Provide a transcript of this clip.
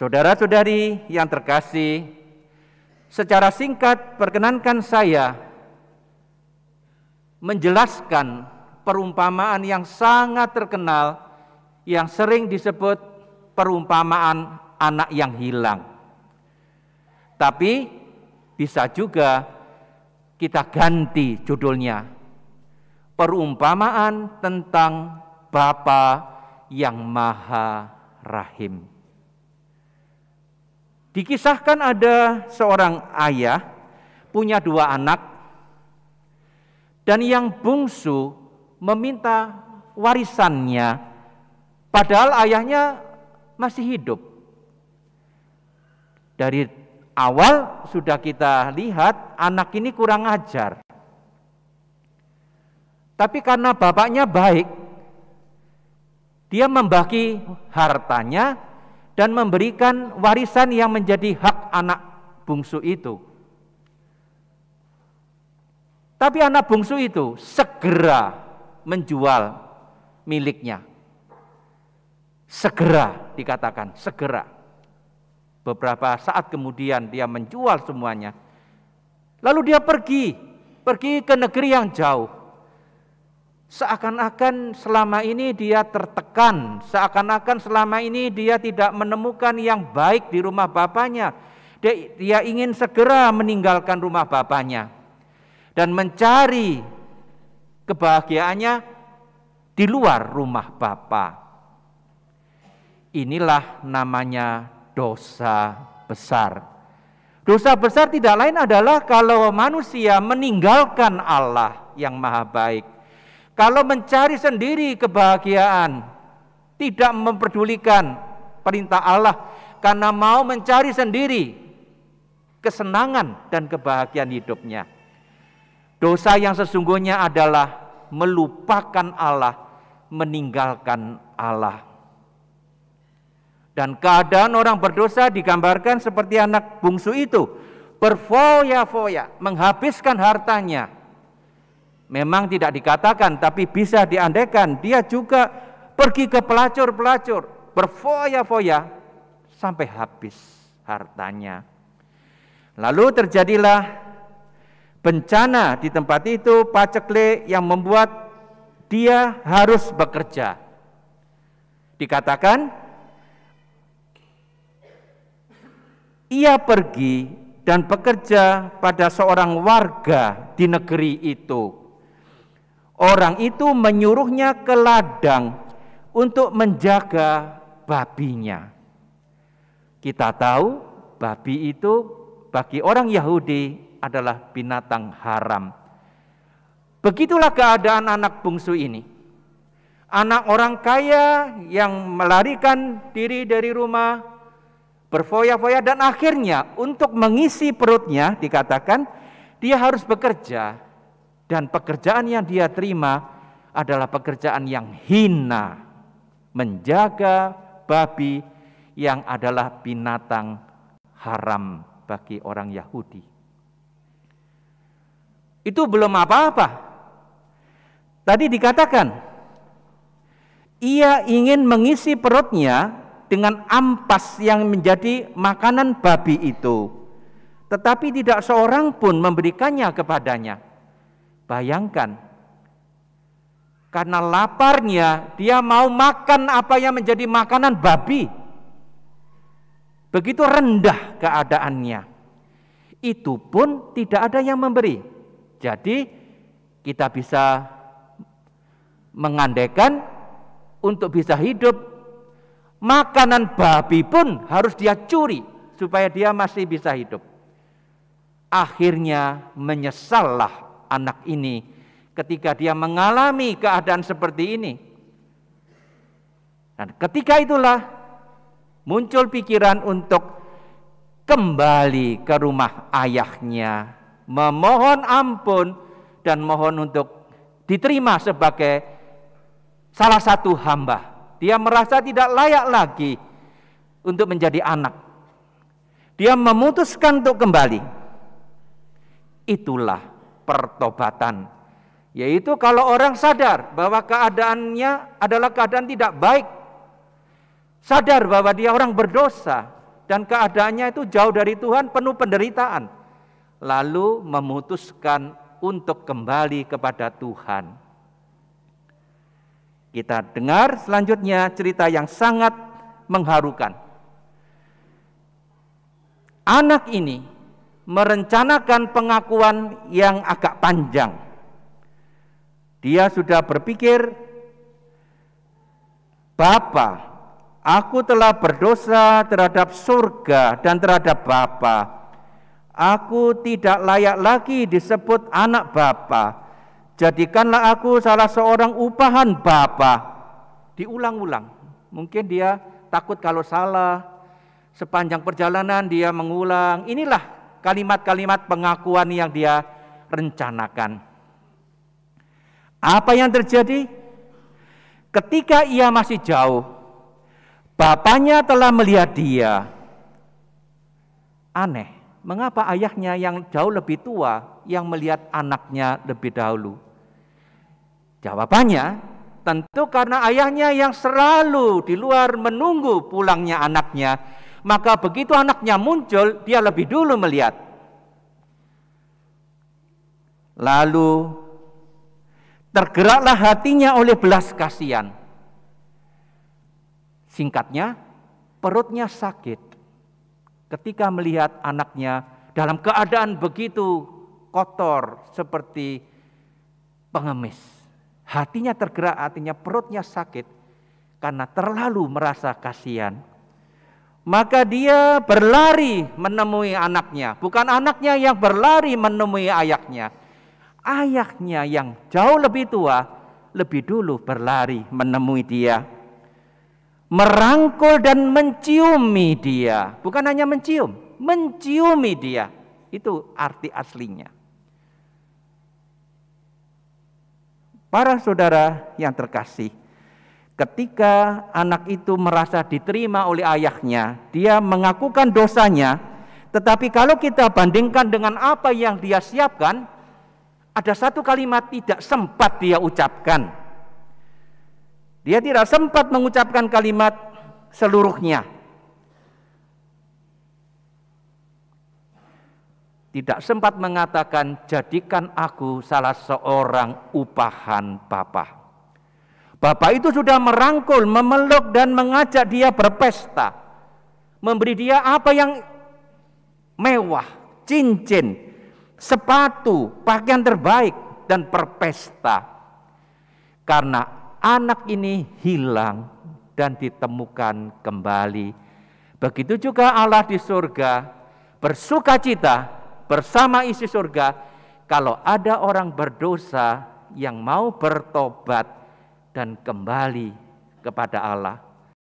Saudara-saudari yang terkasih, secara singkat perkenankan saya menjelaskan perumpamaan yang sangat terkenal yang sering disebut perumpamaan anak yang hilang. Tapi bisa juga kita ganti judulnya. Perumpamaan tentang Bapa yang Maha Rahim. Dikisahkan ada seorang ayah punya dua anak dan yang bungsu meminta warisannya padahal ayahnya masih hidup. Dari awal sudah kita lihat anak ini kurang ajar. Tapi karena bapaknya baik, dia membagi hartanya dan memberikan warisan yang menjadi hak anak bungsu itu. Tapi anak bungsu itu segera menjual miliknya. Segera dikatakan, segera. Beberapa saat kemudian dia menjual semuanya. Lalu dia pergi, pergi ke negeri yang jauh Seakan-akan selama ini dia tertekan, seakan-akan selama ini dia tidak menemukan yang baik di rumah bapaknya. Dia, ingin segera meninggalkan rumah bapaknya dan mencari kebahagiaannya di luar rumah bapa. Inilah namanya dosa besar. Dosa besar tidak lain adalah kalau manusia meninggalkan Allah yang Maha Baik kalau mencari sendiri kebahagiaan, tidak memperdulikan perintah Allah karena mau mencari sendiri kesenangan dan kebahagiaan hidupnya. Dosa yang sesungguhnya adalah melupakan Allah, meninggalkan Allah. Dan keadaan orang berdosa digambarkan seperti anak bungsu itu, berfoya-foya, menghabiskan hartanya, Memang tidak dikatakan, tapi bisa diandaikan. Dia juga pergi ke pelacur-pelacur, berfoya-foya sampai habis hartanya. Lalu terjadilah bencana di tempat itu, pacekle yang membuat dia harus bekerja. Dikatakan, ia pergi dan bekerja pada seorang warga di negeri itu Orang itu menyuruhnya ke ladang untuk menjaga babinya. Kita tahu babi itu bagi orang Yahudi adalah binatang haram. Begitulah keadaan anak bungsu ini. Anak orang kaya yang melarikan diri dari rumah, berfoya-foya dan akhirnya untuk mengisi perutnya dikatakan dia harus bekerja dan pekerjaan yang dia terima adalah pekerjaan yang hina, menjaga babi yang adalah binatang haram bagi orang Yahudi. Itu belum apa-apa. Tadi dikatakan ia ingin mengisi perutnya dengan ampas yang menjadi makanan babi itu. Tetapi tidak seorang pun memberikannya kepadanya. Bayangkan, karena laparnya dia mau makan apa yang menjadi makanan babi. Begitu rendah keadaannya. Itu pun tidak ada yang memberi. Jadi kita bisa mengandaikan untuk bisa hidup makanan babi pun harus dia curi supaya dia masih bisa hidup. Akhirnya menyesallah anak ini ketika dia mengalami keadaan seperti ini. Dan ketika itulah muncul pikiran untuk kembali ke rumah ayahnya, memohon ampun dan mohon untuk diterima sebagai salah satu hamba. Dia merasa tidak layak lagi untuk menjadi anak. Dia memutuskan untuk kembali. Itulah pertobatan. Yaitu kalau orang sadar bahwa keadaannya adalah keadaan tidak baik. Sadar bahwa dia orang berdosa dan keadaannya itu jauh dari Tuhan penuh penderitaan. Lalu memutuskan untuk kembali kepada Tuhan. Kita dengar selanjutnya cerita yang sangat mengharukan. Anak ini merencanakan pengakuan yang agak panjang. Dia sudah berpikir, Bapa, aku telah berdosa terhadap surga dan terhadap Bapa. Aku tidak layak lagi disebut anak Bapa. Jadikanlah aku salah seorang upahan Bapa. Diulang-ulang. Mungkin dia takut kalau salah. Sepanjang perjalanan dia mengulang. Inilah kalimat-kalimat pengakuan yang dia rencanakan. Apa yang terjadi? Ketika ia masih jauh, bapaknya telah melihat dia. Aneh, mengapa ayahnya yang jauh lebih tua yang melihat anaknya lebih dahulu? Jawabannya, tentu karena ayahnya yang selalu di luar menunggu pulangnya anaknya maka begitu anaknya muncul, dia lebih dulu melihat. Lalu tergeraklah hatinya oleh belas kasihan. Singkatnya, perutnya sakit ketika melihat anaknya dalam keadaan begitu kotor seperti pengemis. Hatinya tergerak, artinya perutnya sakit karena terlalu merasa kasihan maka dia berlari menemui anaknya. Bukan anaknya yang berlari menemui ayahnya. Ayahnya yang jauh lebih tua, lebih dulu berlari menemui dia. Merangkul dan menciumi dia. Bukan hanya mencium, menciumi dia. Itu arti aslinya. Para saudara yang terkasih, Ketika anak itu merasa diterima oleh ayahnya, dia mengakukan dosanya. Tetapi kalau kita bandingkan dengan apa yang dia siapkan, ada satu kalimat tidak sempat dia ucapkan. Dia tidak sempat mengucapkan kalimat seluruhnya. Tidak sempat mengatakan, jadikan aku salah seorang upahan Bapak." Bapak itu sudah merangkul, memeluk dan mengajak dia berpesta. Memberi dia apa yang mewah, cincin, sepatu, pakaian terbaik dan berpesta. Karena anak ini hilang dan ditemukan kembali. Begitu juga Allah di surga bersukacita bersama isi surga kalau ada orang berdosa yang mau bertobat dan kembali kepada Allah